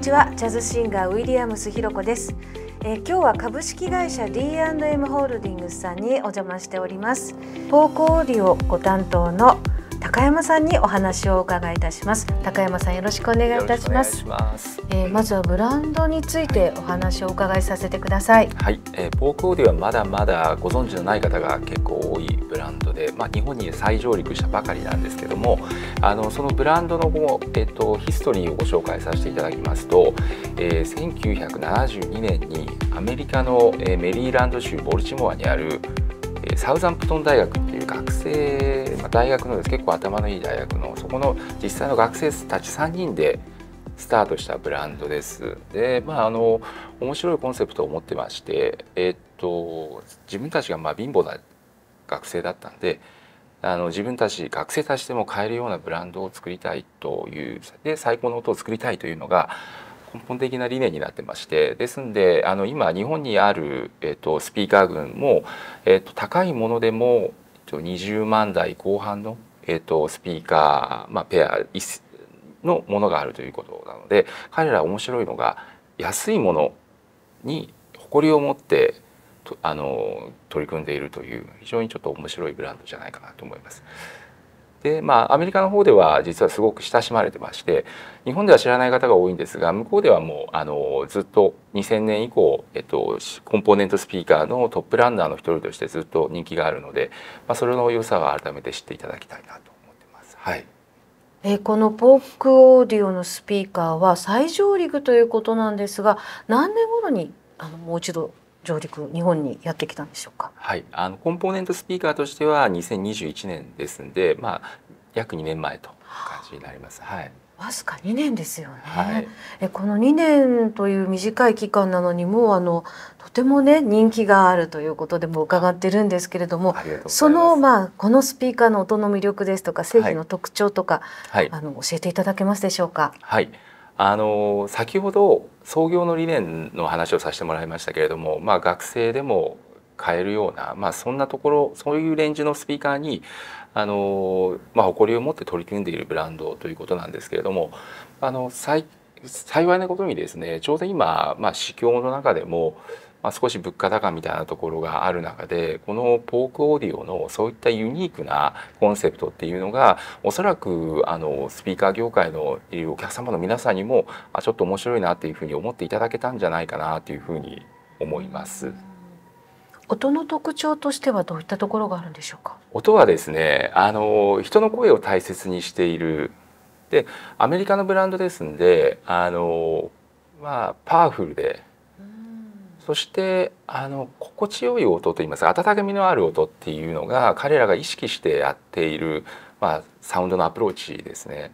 にちはジャズシンガーウィリアムスひろこです、えー、今日は株式会社 D&M ホールディングスさんにお邪魔しております投稿オーディオご担当の高山さんにお話をお伺いいたします高山さんよろしくお願いいたしますまえまずはブランドについてお話をお伺いさせてくださいはい、えー、ポークオーディはまだまだご存知のない方が結構多いブランドでまあ日本に再上陸したばかりなんですけどもあのそのブランドのえっ、とヒストリーをご紹介させていただきますと、えー、1972年にアメリカの、えー、メリーランド州ボルチモアにあるサウザンプトン大学っていう学生、まあ、大学のです結構頭のいい大学のそこの実際の学生たち3人でスタートしたブランドです。でまああの面白いコンセプトを持ってまして、えー、っと自分たちがまあ貧乏な学生だったんであの自分たち学生たちでも買えるようなブランドを作りたいというで最高の音を作りたいというのが根本的な理念になってましてですんであの今日本にある、えー、とスピーカー群も、えー、と高いものでも、と20万台後半の、えー、とスピーカー、まあ、ペアのものがあるということなので彼ら面白いのが安いものに誇りを持ってあの取り組んでいるという非常にちょっと面白いブランドじゃないかなと思います。でまあアメリカの方では実はすごく親しまれてまして日本では知らない方が多いんですが向こうではもうあのずっと2000年以降、えっと、コンポーネントスピーカーのトップランナーの一人としてずっと人気があるので、まあ、それの良さは改めて知っていただきたいなと思ってます。はいえこのポークオーディオのスピーカーは最上陸ということなんですが何年頃にあのもう一度上陸日本にやってきたんでしょうか。はい、あのコンポーネントスピーカーとしては2021年ですんで、まあ約2年前と感じになります。はい。わずか2年ですよね、はい、えこの2年という短い期間なのにもうあのとてもね人気があるということでも伺ってるんですけれどもその、まあ、このスピーカーの音の魅力ですとか製品の特徴とか、はい、あの教えていただけますでしょうか。はい、はいあの先ほど創業の理念の話をさせてもらいましたけれども、まあ、学生でも買えるような、まあ、そんなところそういうレンジのスピーカーにあの、まあ、誇りを持って取り組んでいるブランドということなんですけれどもあの幸いなことにですねちょうど今、まあ、市況の中でもまあ、少し物価高みたいなところがある中でこのポークオーディオのそういったユニークなコンセプトっていうのがおそらくあのスピーカー業界のいるお客様の皆さんにもあちょっと面白いなっていうふうに思っていただけたんじゃないかなというふうに思います。音の特徴としてはどういったところがあるんでしょうか音はですねあの人の声を大切にしているでアメリカのブランドですんであの、まあ、パワフルでそしてあの心地よい音といいますか温かみのある音っていうのが彼らが意識してやっている、まあ、サウンドのアプローチですね。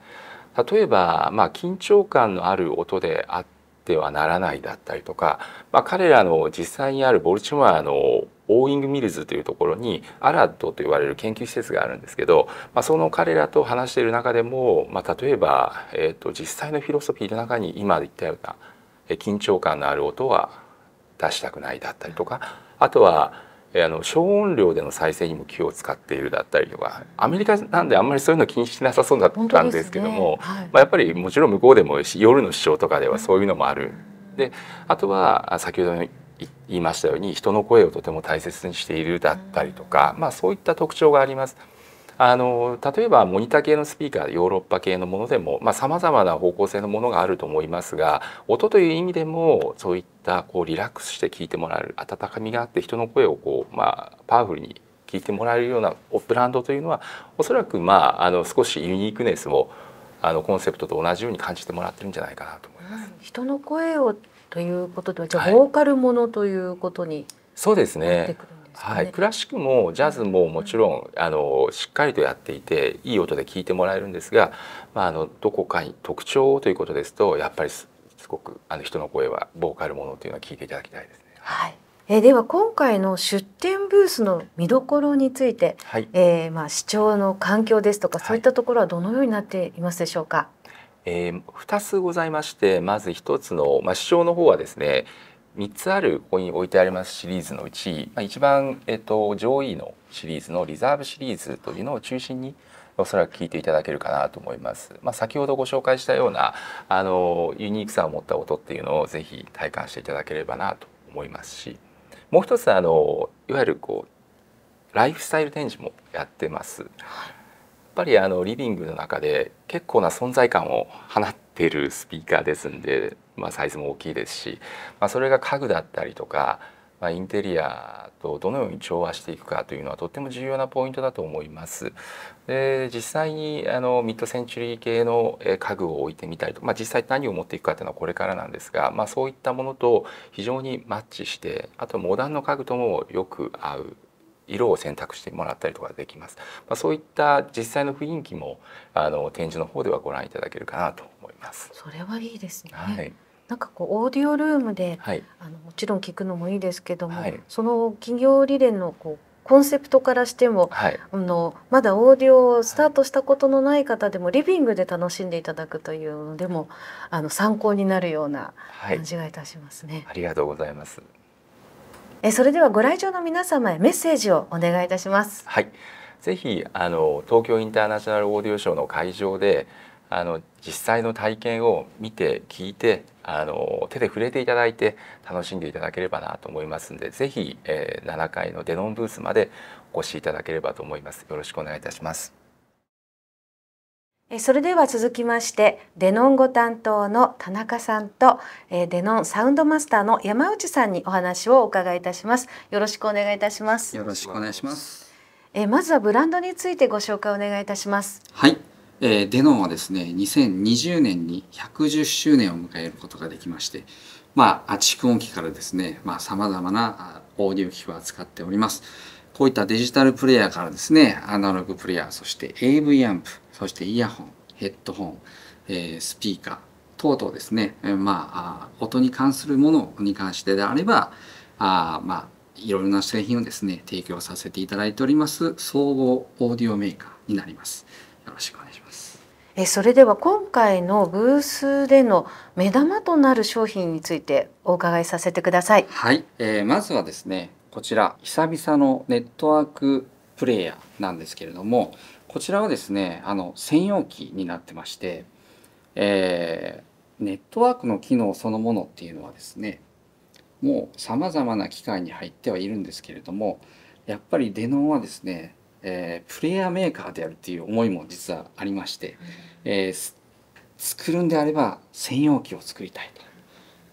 例えば、まあ、緊張感のある音であってはならないだったりとか、まあ、彼らの実際にあるボルチモアのオーイング・ミルズというところにアラッドと言われる研究施設があるんですけど、まあ、その彼らと話している中でも、まあ、例えば、えーと、と実際のフィロソフィーの中に今言ったような緊張感のある音は出したくないだったりとかあとはあの小音量での再生にも気を使っているだったりとかアメリカなんであんまりそういうの気にしてなさそうだったんですけども、ねはい、まあ、やっぱりもちろん向こうでも夜の視聴とかではそういうのもある。であとは先ほど言いましたように人の声をとても大切にしているだったりとか、まあ、そういった特徴があります。あの例えばモニター系のスピーカーヨーロッパ系のものでもさまざ、まな方向性のものがあると思いますが音という意味でもそういったこうリラックスして聞いてもらえる温かみがあって人の声をこう、まあ、パワフルに聞いてもらえるようなブランドというのはおそらく、まあ、あの少しユニークネスをあのコンセプトと同じように感じてもらってるんじゃないかなと思います。人の声をということではじゃあ、ボーカルものということにそうですね。ですか、ね、はい、クラシックもジャズももちろん、あのしっかりとやっていていい音で聴いてもらえるんですが、まあ、あのどこかに特徴ということですとやっぱりすごくあの人の声はボーカルものというのは聞いていただきたいですね。はいえでは今回の出店ブースの見どころについて、はい、えー、まあ、視聴の環境ですとか、そういったところはどのようになっていますでしょうか、えー、2つございましてまず1つの、まあ、視聴の方はですね、3つあるここに置いてありますシリーズのうち、まあ、一番、えっと、上位のシリーズのリザーブシリーズというのを中心におそらく聞いていただけるかなと思います。まあ、先ほどご紹介したようなあのユニークさを持った音っていうのをぜひ体感していただければなと思いますしもう一つあのいわゆるこうライフスタイル展示もやってます。やっぱりあのリビングの中で結構な存在感を放っているスピーカーですんでまあ、サイズも大きいですし、まあ、それが家具だったりとか、まあ、インテリアとどのように調和していくかというのはとっても重要なポイントだと思います。で実際にあのミッドセンチュリー系の家具を置いてみたりと、まあ、実際何を持っていくかというのはこれからなんですが、まあ、そういったものと非常にマッチしてあとモダンの家具ともよく合う色を選択してもらったりとかできます。まあ、そういった実際の雰囲気もあの展示の方ではご覧いただけるかなと思います。それはいいですね。はい。なんかこうオーディオルームで、はい、あのもちろん聞くのもいいですけども、はい、その企業理念のこうコンセプトからしても、はい、あのまだオーディオをスタートしたことのない方でも、リビングで楽しんでいただくというのでもあの参考になるような感じがいたしますね。ありがとうございますえそれではご来場の皆様へメッセージをお願いいたします。はいぜひあの東京インターナショナルオーディオショーの会場であの実際の体験を見て聞いてあの手で触れていただいて楽しんでいただければなと思いますんで是非、えー、7階のデノンブースまでお越しいただければと思います。よろしくお願いいたします。それでは続きましてデノンご担当の田中さんとえデノンサウンドマスターの山内さんにお話をお伺いいたしますよろしくお願いいたしますよろしくお願いしますえまずはブランドについてご紹介お願いいたしますはいえー、デノンはですね、2020年に110周年を迎えることができまして、まあ、蓄音機からですね、まあ、様々なオーディオ機器を扱っております。こういったデジタルプレイヤーからですね、アナログプレイヤー、そして AV アンプ、そしてイヤホン、ヘッドホン、えー、スピーカー等々ですね、えー、まあ、音に関するものに関してであれば、あまあ、いろいろな製品をですね、提供させていただいております、総合オーディオメーカーになります。よろしくお願いします。えそれでは今回のブースでの目玉となる商品についてお伺いさせてください。はい、えー、まずはですねこちら久々のネットワークプレイヤーなんですけれどもこちらはですねあの専用機になってまして、えー、ネットワークの機能そのものっていうのはですねもうさまざまな機械に入ってはいるんですけれどもやっぱりデノンはですねえー、プレイヤーメーカーであるっていう思いも実はありまして、えー、作るんであれば専用機を作りたいと。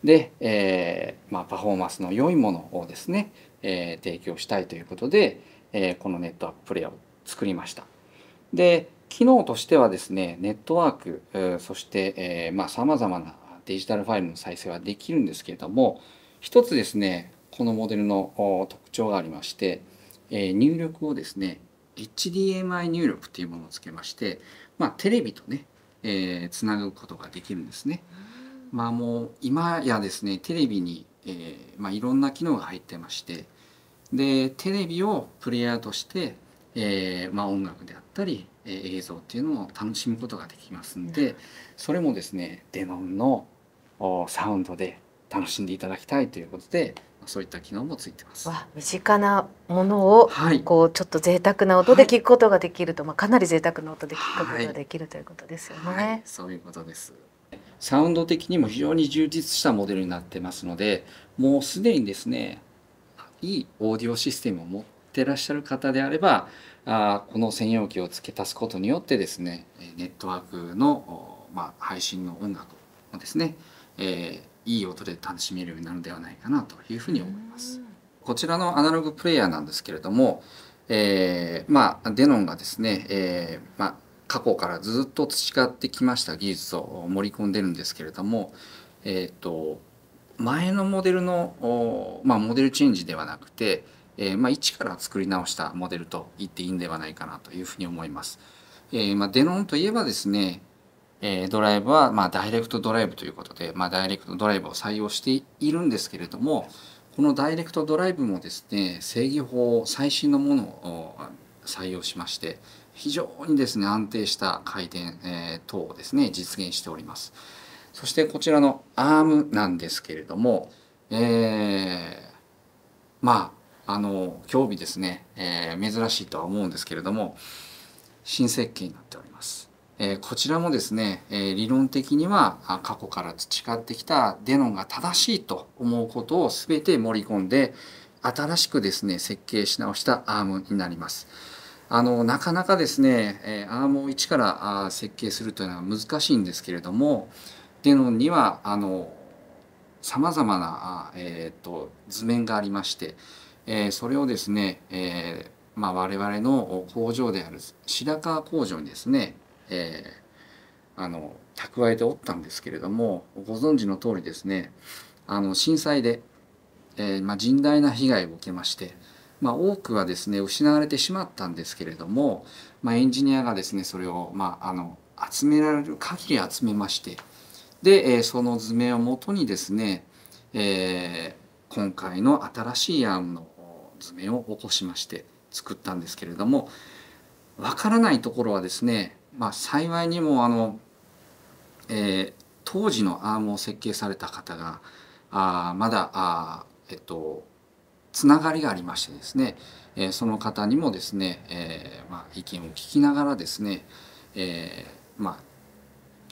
で、えーまあ、パフォーマンスの良いものをですね、えー、提供したいということで、えー、このネットワークプレイヤーを作りました。で機能としてはですねネットワーク、ー、そしてさまざ、あ、まなデジタルファイルの再生はできるんですけれども一つですねこのモデルの特徴がありまして、えー、入力をですね HDMI 入力っていうものをつけまして、まあ、テレビとね、えー、つなぐことができるんですね。まあ、もう今やですねテレビに、えーまあ、いろんな機能が入ってましてでテレビをプレイヤーとして、えーまあ、音楽であったり、えー、映像っていうのを楽しむことができますんで、うん、それもですねデノンのサウンドで楽しんでいただきたいということでそういった機能もついてます。身近なものを、こうちょっと贅沢な音で聞くことができると、まあかなり贅沢な音で聞くことができるということですよね。そういうことです。サウンド的にも非常に充実したモデルになってますので、もうすでにですね、いいオーディオシステムを持ってらっしゃる方であれば、あこの専用機を付け足すことによってですね、ネットワークの、まあ、配信の音楽をですね、えーいい音で楽しめるようになるのではないかなというふうに思います。こちらのアナログプレイヤーなんですけれども、えー、まあ、デノンがですね、えー、まあ、過去からずっと培ってきました技術を盛り込んでるんですけれども、えっ、ー、と前のモデルの、まあ、モデルチェンジではなくて、えーまあ、一から作り直したモデルと言っていいんではないかなというふうに思います。えーまあ、デノンといえばですね、えドライブは、まダイレクトドライブということで、まダイレクトドライブを採用しているんですけれども、このダイレクトドライブもですね、正義法最新のものを採用しまして、非常にですね、安定した回転、え等をですね、実現しております。そしてこちらのアームなんですけれども、えー、まあ、あの、競技ですね、えー、珍しいとは思うんですけれども、新設計になっております。えこちらもですね、え理論的には過去から培ってきたデノンが正しいと思うことを全て盛り込んで新しくですね設計し直したアームになります。あのなかなかですね、えアームを一から設計するというのは難しいんですけれどもデノンにはあのざまな、えーと、図面がありまして、えそれをですね、えまあ、我々の工場である白川工場にですねえー、あの蓄えておったんですけれどもご存知の通りですねあの震災で、えー、まあ、甚大な被害を受けまして、まあ、多くはですね失われてしまったんですけれども、まあ、エンジニアがですねそれを、まあ、あの集められる限り集めましてで、えー、その図面をもとにですね、えー、今回の新しい案の図面を起こしまして作ったんですけれどもわからないところはですねまあ、幸いにもあの、えー、当時のアームを設計された方があまだあ、えっと、つながりがありましてですね、えー、その方にもですね、えーまあ、意見を聞きながらですね、えーま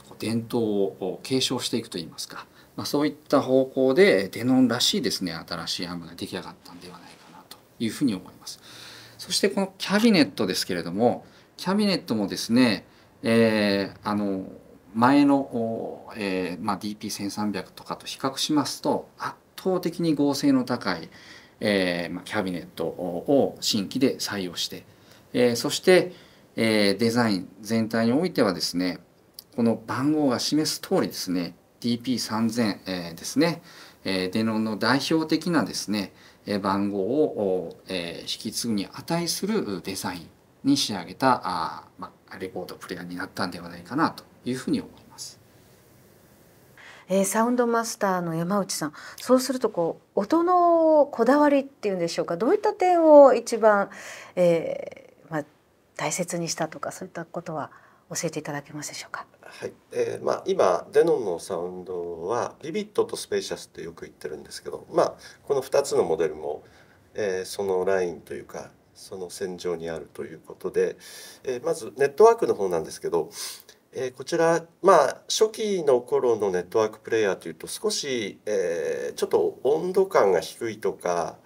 あ、伝統を継承していくといいますか、まあ、そういった方向でデノンらしいですね新しいアームが出来上がったんではないかなというふうに思います。そしてこのキャビネットですけれどもキャビネットもですねえー、あの前の、えーまあ、DP1300 とかと比較しますと圧倒的に合成の高い、えーまあ、キャビネットを新規で採用して、えー、そして、えー、デザイン全体においてはですねこの番号が示す通りですね DP3000、えー、ですね、えー、デノンの代表的なですね番号を、え引き継ぐに値するデザインに仕上げたあ、まあ、レコードプレイヤーになったんではないかなというふうに思います。えー、サウンドマスターの山内さんそうするとこう音のこだわりっていうんでしょうかどういった点を一番、えーまあ、大切にしたとかそういったことは教えていただけますでしょうか。はいえーまあ、今デノンのサウンドはビビットとスペーシャスってよく言ってるんですけど、まあ、この2つのモデルも、えー、そのラインというかその線上にあるということで、えー、まずネットワークの方なんですけど、えー、こちら、まあ、初期の頃のネットワークプレーヤーというと少し、えー、ちょっと温度感が低いとか、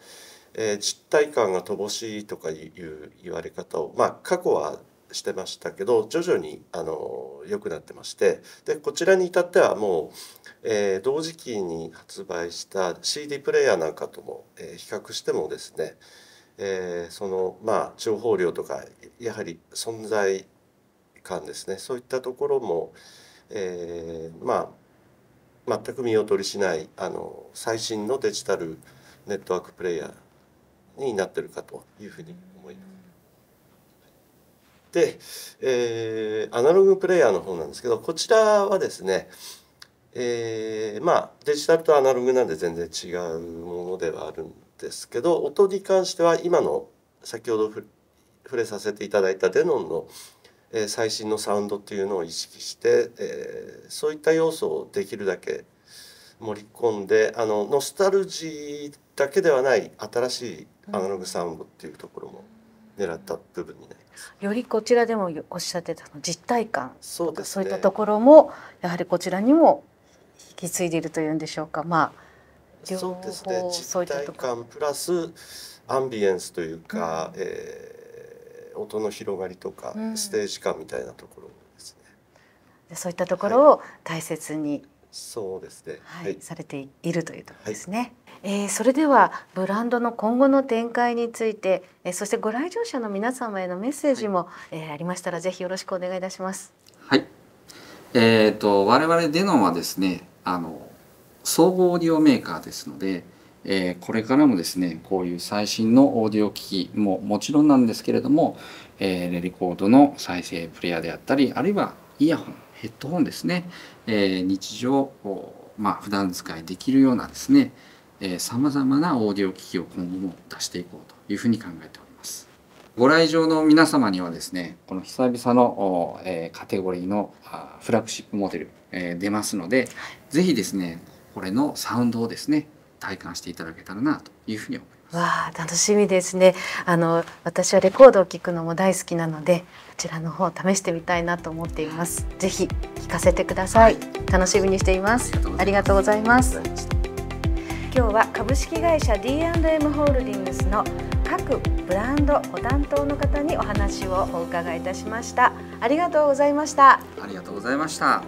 えー、実体感が乏しいとかいう言われ方を、まあ、過去はしてましたけど徐々にあの良くなってましてでこちらに至ってはもう、えー、同時期に発売した CD プレーヤーなんかとも、えー、比較してもですねえー、そのまあ情報量とかやはり存在感ですねそういったところも、えー、まあ全く見劣りしないあの最新のデジタルネットワークプレイヤーになってるかというふうに思います。で、えー、アナログプレイヤーの方なんですけどこちらはですね、えー、まあデジタルとアナログなんで全然違うものではあるんですけど音に関しては今の先ほど触れさせていただいたデノンの、え最新のサウンドっていうのを意識して、えそういった要素をできるだけ盛り込んであのノスタルジーだけではない新しいアナログサウンドっていうところも狙った部分になります。よりこちらでもおっしゃってた実体感そうです、ね、そういったところもやはりこちらにも引き継いでいるというんでしょうか。まあそうですね実体感プラスアンビエンスというか、うん、えー、音の広がりとか、うん、ステージ感みたいなところですねそういったところを大切に、はい、そうですね、はい、はい、されているというところですね、はい、えー、それではブランドの今後の展開について、えー、そしてご来場者の皆様へのメッセージも、はい、えー、ありましたらぜひよろしくお願いいたしますはいえっ、ー、と我々デノンはですねあの総合オーディオメーカーですので、えー、これからもですねこういう最新のオーディオ機器ももちろんなんですけれども、えー、レコードの再生プレイヤーであったりあるいはイヤホンヘッドホンですね、えー、日常まあ普段使いできるようなですねさまざまなオーディオ機器を今後も出していこうというふうに考えておりますご来場の皆様にはですねこの久々の、えー、カテゴリーのフラッグシップモデル、えー、出ますので是非ですねこれのサウンドをですね体感していただけたらなというふうに思います。わあ楽しみですねあの私はレコードを聴くのも大好きなのでこちらの方試してみたいなと思っていますぜひ聞かせてください、はい、楽しみにしていますありがとうございます今日は株式会社 D&M ホールディングスの各ブランドご担当の方にお話をお伺いいたしましたありがとうございましたありがとうございました